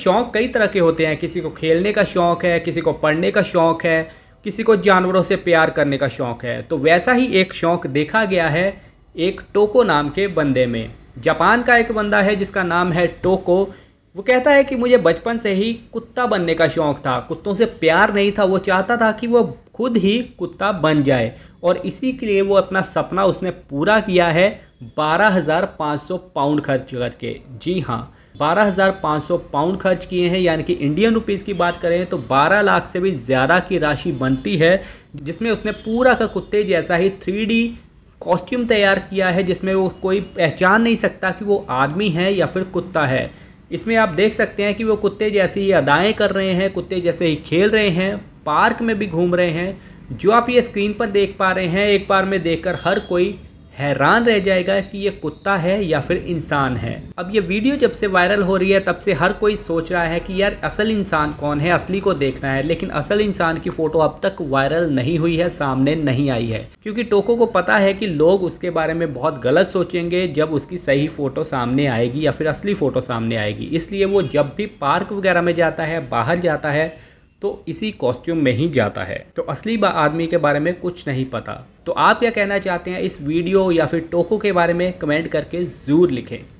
शौक़ कई तरह के होते हैं किसी को खेलने का शौक़ है किसी को पढ़ने का शौक़ है किसी को जानवरों से प्यार करने का शौक़ है तो वैसा ही एक शौक़ देखा गया है एक टोको नाम के बंदे में जापान का एक बंदा है जिसका नाम है टोको वो कहता है कि मुझे बचपन से ही कुत्ता बनने का शौक़ था कुत्तों से प्यार नहीं था वो चाहता था कि वो खुद ही कुत्ता बन जाए और इसी के लिए वो अपना सपना उसने पूरा किया है 12,500 पाउंड खर्च करके जी हाँ 12,500 पाउंड खर्च किए हैं यानी कि इंडियन रुपीस की बात करें तो 12 लाख से भी ज़्यादा की राशि बनती है जिसमें उसने पूरा का कुत्ते जैसा ही थ्री कॉस्ट्यूम तैयार किया है जिसमें वो कोई पहचान नहीं सकता कि वो आदमी है या फिर कुत्ता है इसमें आप देख सकते हैं कि वो कुत्ते जैसी ही अदाएँ कर रहे हैं कुत्ते जैसे ही खेल रहे हैं पार्क में भी घूम रहे हैं जो आप ये स्क्रीन पर देख पा रहे हैं एक बार में देखकर हर कोई हैरान रह जाएगा कि ये कुत्ता है या फिर इंसान है अब ये वीडियो जब से वायरल हो रही है तब से हर कोई सोच रहा है कि यार असल इंसान कौन है असली को देखना है लेकिन असल इंसान की फ़ोटो अब तक वायरल नहीं हुई है सामने नहीं आई है क्योंकि टोको को पता है कि लोग उसके बारे में बहुत गलत सोचेंगे जब उसकी सही फ़ोटो सामने आएगी या फिर असली फ़ोटो सामने आएगी इसलिए वो जब भी पार्क वगैरह में जाता है बाहर जाता है तो इसी कॉस्ट्यूम में ही जाता है तो असली आदमी के बारे में कुछ नहीं पता तो आप क्या कहना चाहते हैं इस वीडियो या फिर टोको के बारे में कमेंट करके ज़रूर लिखें